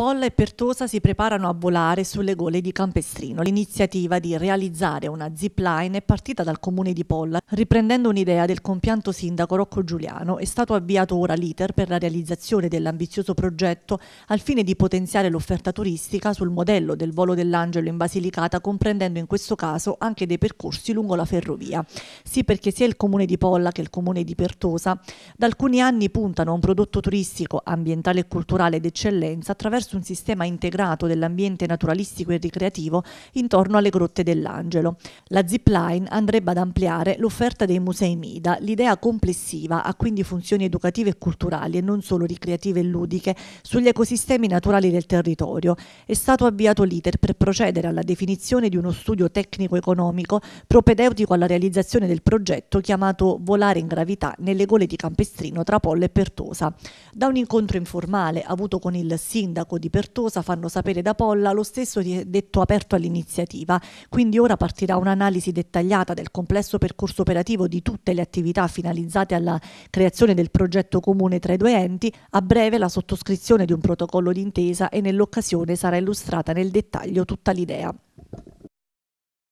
Polla e Pertosa si preparano a volare sulle gole di Campestrino. L'iniziativa di realizzare una zipline è partita dal comune di Polla, riprendendo un'idea del compianto sindaco Rocco Giuliano. È stato avviato ora l'iter per la realizzazione dell'ambizioso progetto al fine di potenziare l'offerta turistica sul modello del volo dell'Angelo in Basilicata, comprendendo in questo caso anche dei percorsi lungo la ferrovia. Sì, perché sia il comune di Polla che il comune di Pertosa da alcuni anni puntano a un prodotto turistico, ambientale e culturale d'eccellenza attraverso attraverso un sistema integrato dell'ambiente naturalistico e ricreativo intorno alle grotte dell'Angelo. La zipline andrebbe ad ampliare l'offerta dei musei Mida. L'idea complessiva ha quindi funzioni educative e culturali e non solo ricreative e ludiche sugli ecosistemi naturali del territorio. È stato avviato l'iter per procedere alla definizione di uno studio tecnico-economico propedeutico alla realizzazione del progetto chiamato Volare in gravità nelle gole di Campestrino tra Polla e Pertosa. Da un incontro informale avuto con il sindaco di Pertosa fanno sapere da Polla lo stesso detto aperto all'iniziativa, quindi ora partirà un'analisi dettagliata del complesso percorso operativo di tutte le attività finalizzate alla creazione del progetto comune tra i due enti, a breve la sottoscrizione di un protocollo d'intesa e nell'occasione sarà illustrata nel dettaglio tutta l'idea.